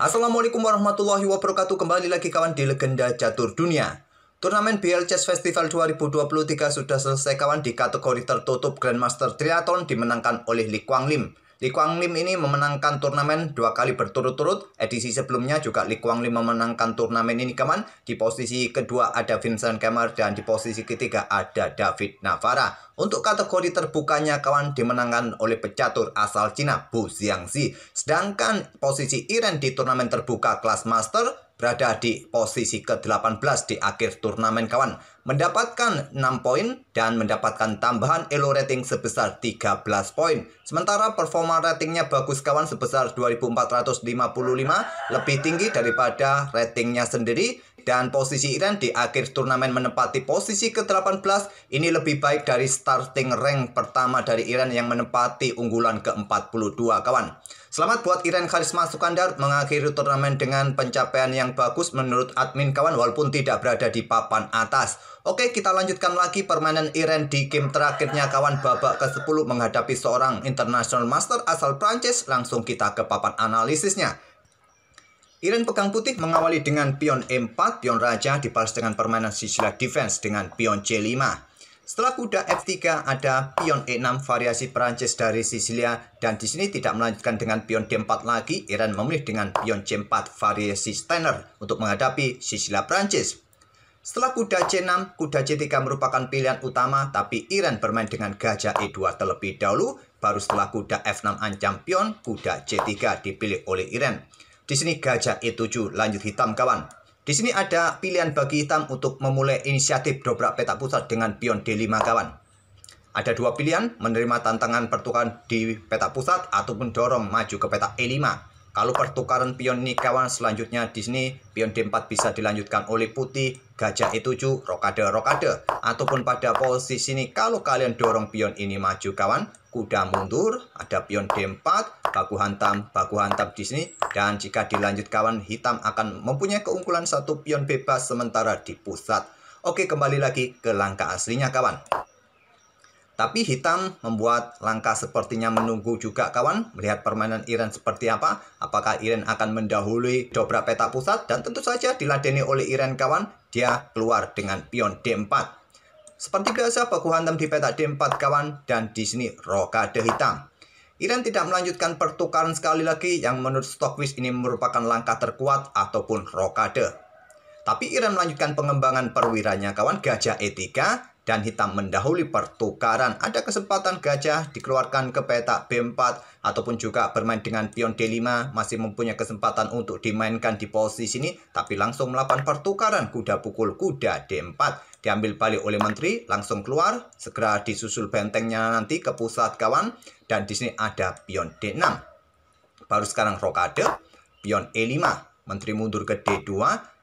Assalamualaikum warahmatullahi wabarakatuh Kembali lagi kawan di Legenda Catur Dunia Turnamen BL Chess Festival 2023 sudah selesai kawan di kategori tertutup Grandmaster Triathlon dimenangkan oleh Li Kuang Lim Lee Kuang Lim ini memenangkan turnamen dua kali berturut-turut. Edisi sebelumnya juga Lee Kuang Lim memenangkan turnamen ini kawan. Di posisi kedua ada Vincent Kemmer dan di posisi ketiga ada David Navara. Untuk kategori terbukanya kawan dimenangkan oleh pecatur asal Cina Bu Xiangxi. Sedangkan posisi Iren di turnamen terbuka kelas master berada di posisi ke-18 di akhir turnamen kawan, mendapatkan 6 poin dan mendapatkan tambahan elo rating sebesar 13 poin. Sementara performa ratingnya bagus kawan sebesar 2455, lebih tinggi daripada ratingnya sendiri dan posisi Iran di akhir turnamen menempati posisi ke-18 ini lebih baik dari starting rank pertama dari Iran yang menempati unggulan ke-42 kawan. Selamat buat Iran Karisma Sukandar mengakhiri turnamen dengan pencapaian yang bagus menurut admin kawan walaupun tidak berada di papan atas. Oke, kita lanjutkan lagi permainan Iran di game terakhirnya kawan babak ke-10 menghadapi seorang international master asal Prancis. Langsung kita ke papan analisisnya. Iran pegang putih mengawali dengan pion E4, pion raja dibalas dengan permainan sisila defense dengan pion C5. Setelah kuda F3 ada pion E6 variasi Perancis dari Sisilia dan di sini tidak melanjutkan dengan pion D4 lagi, Iran memilih dengan pion C4 variasi Steiner untuk menghadapi Sisilia Perancis. Setelah kuda C6, kuda C3 merupakan pilihan utama tapi Iran bermain dengan gajah E2 terlebih dahulu, baru setelah kuda F6 ancam pion, kuda C3 dipilih oleh Iran. Di sini gajah E7 lanjut hitam kawan. Di sini ada pilihan bagi hitam untuk memulai inisiatif dobrak peta pusat dengan pion D5 kawan. Ada dua pilihan, menerima tantangan pertukaran di peta pusat ataupun dorong maju ke peta E5. Kalau pertukaran pion ini kawan selanjutnya di sini pion D4 bisa dilanjutkan oleh putih, gajah E7, rokade rokade ataupun pada posisi ini kalau kalian dorong pion ini maju kawan, kuda mundur, ada pion D4, baku hantam, baku hantam di sini dan jika dilanjut kawan hitam akan mempunyai keunggulan satu pion bebas sementara di pusat. Oke, kembali lagi ke langkah aslinya kawan. Tapi hitam membuat langkah sepertinya menunggu juga kawan melihat permainan Iran seperti apa. Apakah Iran akan mendahului dobrak peta pusat dan tentu saja diladeni oleh Iran kawan dia keluar dengan pion D4. Seperti biasa baku hantam di peta D4 kawan dan di sini rokade hitam. Iran tidak melanjutkan pertukaran sekali lagi yang menurut Stockwish ini merupakan langkah terkuat ataupun rokade. Tapi Iran melanjutkan pengembangan perwiranya kawan gajah E3 dan hitam mendahului pertukaran. Ada kesempatan gajah dikeluarkan ke petak B4 ataupun juga bermain dengan pion D5 masih mempunyai kesempatan untuk dimainkan di posisi ini tapi langsung melakukan pertukaran kuda pukul kuda D4 diambil balik oleh menteri langsung keluar segera disusul bentengnya nanti ke pusat kawan dan di sini ada pion D6 baru sekarang rokade pion E5 menteri mundur ke D2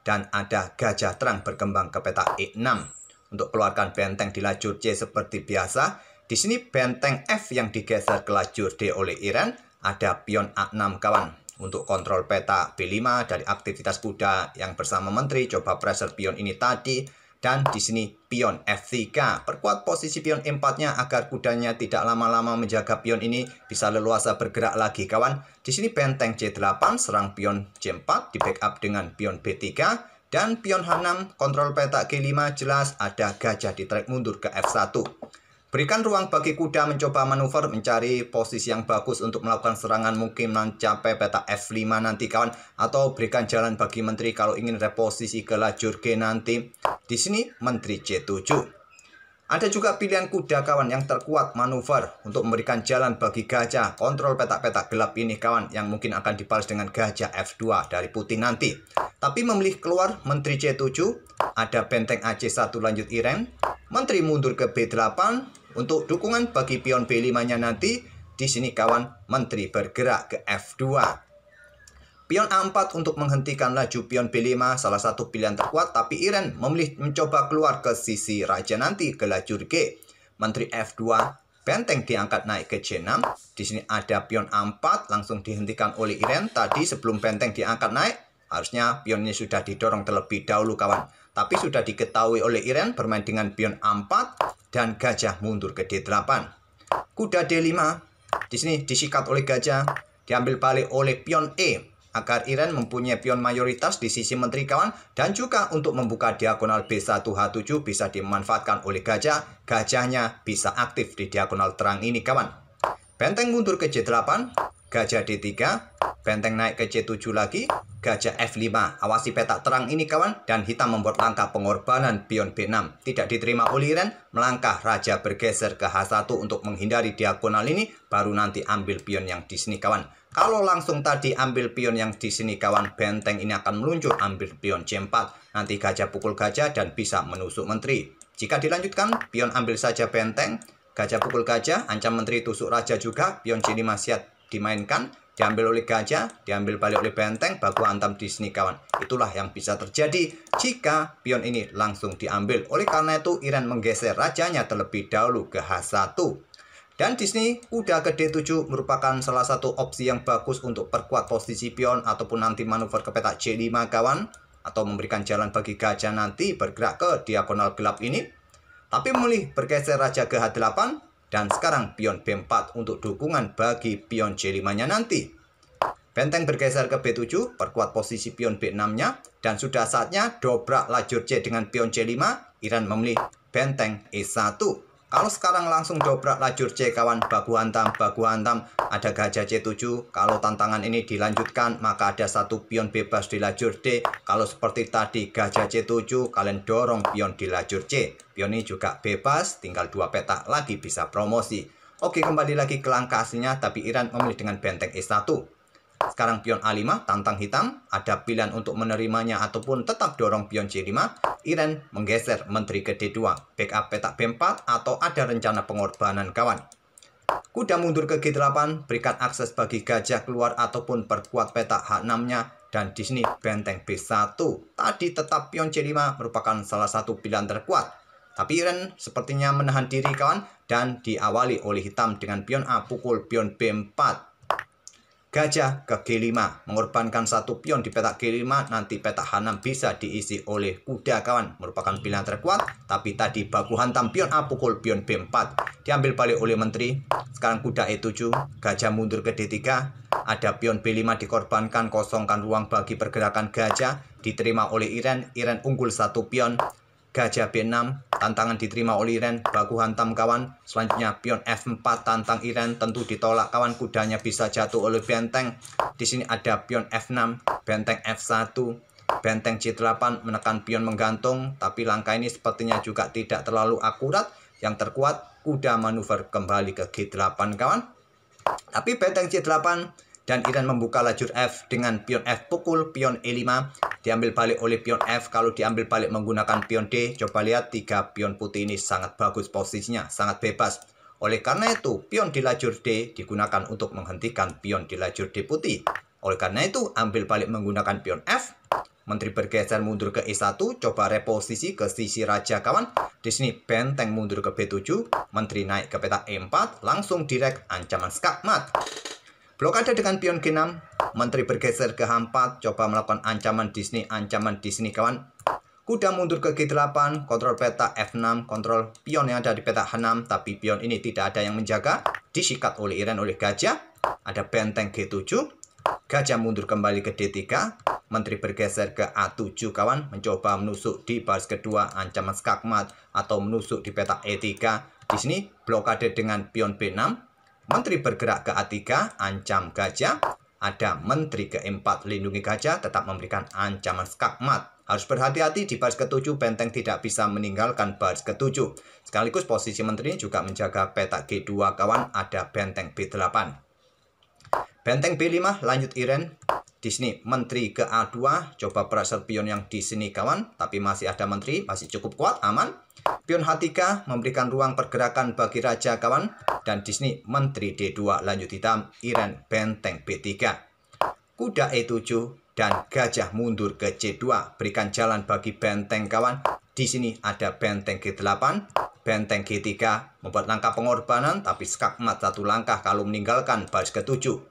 dan ada gajah terang berkembang ke petak E6 untuk keluarkan benteng di lajur C seperti biasa. Di sini benteng F yang digeser ke lajur D oleh Iran, ada pion A6 kawan. Untuk kontrol peta B5 dari aktivitas kuda yang bersama menteri, coba pressure pion ini tadi. Dan di sini pion F3, perkuat posisi pion E4-nya agar kudanya tidak lama-lama menjaga pion ini bisa leluasa bergerak lagi kawan. Di sini benteng C8, serang pion C4, di backup dengan pion B3. Dan pion H6 kontrol petak G5 jelas ada gajah di trek mundur ke F1. Berikan ruang bagi kuda mencoba manuver mencari posisi yang bagus untuk melakukan serangan mungkin mencapai peta F5 nanti kawan atau berikan jalan bagi menteri kalau ingin reposisi ke lajur G nanti. Di sini menteri C7. Ada juga pilihan kuda kawan yang terkuat manuver untuk memberikan jalan bagi gajah kontrol petak-petak gelap ini kawan yang mungkin akan dibalas dengan gajah F2 dari putih nanti tapi memilih keluar Menteri C7, ada benteng AC1 lanjut Iren, Menteri mundur ke B8 untuk dukungan bagi pion B5-nya nanti, di sini kawan Menteri bergerak ke F2. Pion A4 untuk menghentikan laju pion B5 salah satu pilihan terkuat, tapi Iren memilih mencoba keluar ke sisi raja nanti ke lajur G. Menteri F2 benteng diangkat naik ke C6. Di sini ada pion A4 langsung dihentikan oleh Iren. Tadi sebelum benteng diangkat naik, Harusnya pionnya sudah didorong terlebih dahulu kawan. Tapi sudah diketahui oleh Iren bermain dengan pion A4 dan gajah mundur ke D8. Kuda D5 di sini disikat oleh gajah, diambil balik oleh pion E agar Iren mempunyai pion mayoritas di sisi menteri kawan dan juga untuk membuka diagonal B1H7 bisa dimanfaatkan oleh gajah. Gajahnya bisa aktif di diagonal terang ini kawan. Benteng mundur ke d 8 gajah D3, benteng naik ke C7 lagi, gajah F5. Awasi petak terang ini kawan, dan hitam membuat langkah pengorbanan pion B6. Tidak diterima oleh ren melangkah raja bergeser ke H1 untuk menghindari diagonal ini, baru nanti ambil pion yang di sini kawan. Kalau langsung tadi ambil pion yang di sini kawan, benteng ini akan meluncur ambil pion C4. Nanti gajah pukul gajah dan bisa menusuk menteri. Jika dilanjutkan, pion ambil saja benteng, gajah pukul gajah, ancam menteri tusuk raja juga, pion C5 siap dimainkan, diambil oleh gajah, diambil balik oleh benteng, baku antam di sini kawan. Itulah yang bisa terjadi jika pion ini langsung diambil. Oleh karena itu, Iran menggeser rajanya terlebih dahulu ke H1. Dan di sini, kuda ke D7 merupakan salah satu opsi yang bagus untuk perkuat posisi pion ataupun nanti manuver ke petak c 5 kawan. Atau memberikan jalan bagi gajah nanti bergerak ke diagonal gelap ini. Tapi memilih bergeser raja ke H8, dan sekarang pion B4 untuk dukungan bagi pion C5-nya nanti. Benteng bergeser ke B7, perkuat posisi pion B6-nya, dan sudah saatnya dobrak lajur C dengan pion C5, Iran memilih benteng E1. Kalau sekarang langsung dobrak lajur C kawan baku hantam, baku hantam, ada gajah C7. Kalau tantangan ini dilanjutkan, maka ada satu pion bebas di lajur D. Kalau seperti tadi gajah C7, kalian dorong pion di lajur C. Pion ini juga bebas, tinggal dua petak lagi bisa promosi. Oke, kembali lagi ke langkah aslinya, tapi Iran memilih dengan benteng E1. Sekarang pion A5 tantang hitam, ada pilihan untuk menerimanya ataupun tetap dorong pion C5. iren menggeser menteri ke D2, backup petak B4 atau ada rencana pengorbanan kawan. Kuda mundur ke G8, berikan akses bagi gajah keluar ataupun perkuat petak H6-nya dan di sini benteng B1. Tadi tetap pion C5 merupakan salah satu pilihan terkuat. Tapi Iren sepertinya menahan diri kawan dan diawali oleh hitam dengan pion A pukul pion B4. Gajah ke G5, mengorbankan satu pion di petak G5, nanti petak H6 bisa diisi oleh kuda kawan. Merupakan pilihan terkuat, tapi tadi baku hantam pion A pukul pion B4. Diambil balik oleh menteri, sekarang kuda E7, gajah mundur ke D3, ada pion B5 dikorbankan, kosongkan ruang bagi pergerakan gajah, diterima oleh Iren, Iren unggul satu pion, Gajah B6, tantangan diterima oleh Iren, baku hantam kawan. Selanjutnya pion F4 tantang Iren, tentu ditolak kawan, kudanya bisa jatuh oleh benteng. Di sini ada pion F6, benteng F1, benteng C8 menekan pion menggantung, tapi langkah ini sepertinya juga tidak terlalu akurat. Yang terkuat, kuda manuver kembali ke G8 kawan. Tapi benteng C8 dan Iran membuka lajur F dengan pion F pukul pion E5 diambil balik oleh pion F. Kalau diambil balik menggunakan pion D, coba lihat tiga pion putih ini sangat bagus posisinya, sangat bebas. Oleh karena itu, pion di lajur D digunakan untuk menghentikan pion di lajur D putih. Oleh karena itu, ambil balik menggunakan pion F. Menteri bergeser mundur ke E1, coba reposisi ke sisi raja kawan. Di sini benteng mundur ke B7, menteri naik ke peta E4, langsung direk ancaman skakmat. Blokade dengan pion G6, menteri bergeser ke H4, coba melakukan ancaman Disney, ancaman Disney kawan. Kuda mundur ke G8, kontrol peta F6, kontrol pion yang ada di peta H6, tapi pion ini tidak ada yang menjaga. Disikat oleh iren oleh gajah, ada benteng G7, gajah mundur kembali ke D3, menteri bergeser ke A7 kawan, mencoba menusuk di baris kedua ancaman skakmat atau menusuk di peta E3. Di sini blokade dengan pion B6, Menteri bergerak ke A3 ancam gajah, ada Menteri ke-4 lindungi gajah tetap memberikan ancaman skakmat. Harus berhati-hati di baris ketujuh benteng tidak bisa meninggalkan baris ketujuh. Sekaligus posisi menteri juga menjaga petak G2 kawan ada benteng B8. Benteng B5 lanjut Iren di sini menteri ke A2 coba pressure pion yang di sini kawan tapi masih ada menteri masih cukup kuat aman pion H3 memberikan ruang pergerakan bagi raja kawan dan di sini menteri D2 lanjut hitam Iran benteng B3 kuda E7 dan gajah mundur ke C2 berikan jalan bagi benteng kawan di sini ada benteng G8 benteng G3 membuat langkah pengorbanan tapi skakmat satu langkah kalau meninggalkan baris ke-7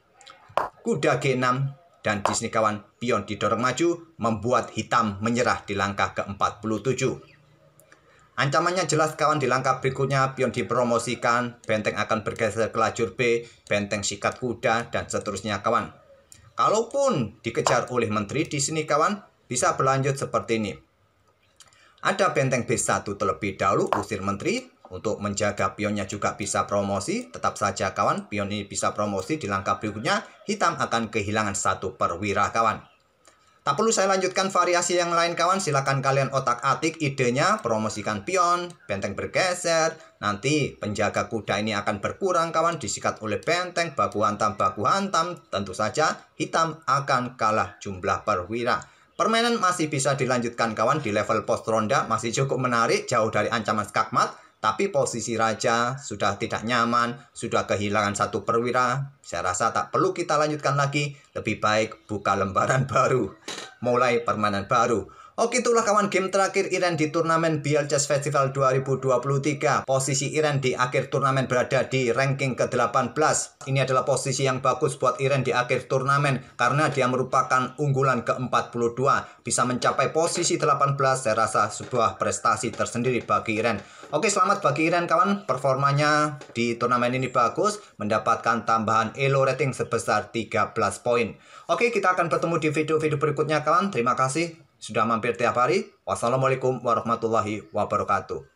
kuda G6 dan kawan pion didorong maju membuat hitam menyerah di langkah ke-47. Ancamannya jelas kawan di langkah berikutnya pion dipromosikan, benteng akan bergeser ke lajur B, benteng sikat kuda, dan seterusnya kawan. Kalaupun dikejar oleh menteri di sini kawan, bisa berlanjut seperti ini. Ada benteng B1 terlebih dahulu usir menteri, untuk menjaga pionnya juga bisa promosi, tetap saja kawan, pion ini bisa promosi di langkah berikutnya, hitam akan kehilangan satu perwira kawan. Tak perlu saya lanjutkan variasi yang lain kawan, silahkan kalian otak-atik idenya, promosikan pion, benteng bergeser, nanti penjaga kuda ini akan berkurang kawan, disikat oleh benteng, baku hantam, baku hantam, tentu saja hitam akan kalah jumlah perwira. Permainan masih bisa dilanjutkan kawan di level post ronda, masih cukup menarik, jauh dari ancaman skakmat, tapi posisi raja sudah tidak nyaman, sudah kehilangan satu perwira. Saya rasa tak perlu kita lanjutkan lagi. Lebih baik buka lembaran baru, mulai permainan baru. Oke oh, itulah kawan game terakhir Iren di turnamen BL Chess Festival 2023. Posisi Iren di akhir turnamen berada di ranking ke-18. Ini adalah posisi yang bagus buat Iren di akhir turnamen karena dia merupakan unggulan ke-42. Bisa mencapai posisi 18 saya rasa sebuah prestasi tersendiri bagi Iren. Oke selamat bagi Iren kawan performanya di turnamen ini bagus mendapatkan tambahan elo rating sebesar 13 poin. Oke kita akan bertemu di video-video berikutnya kawan. Terima kasih sudah mampir tiap hari. Wassalamualaikum warahmatullahi wabarakatuh.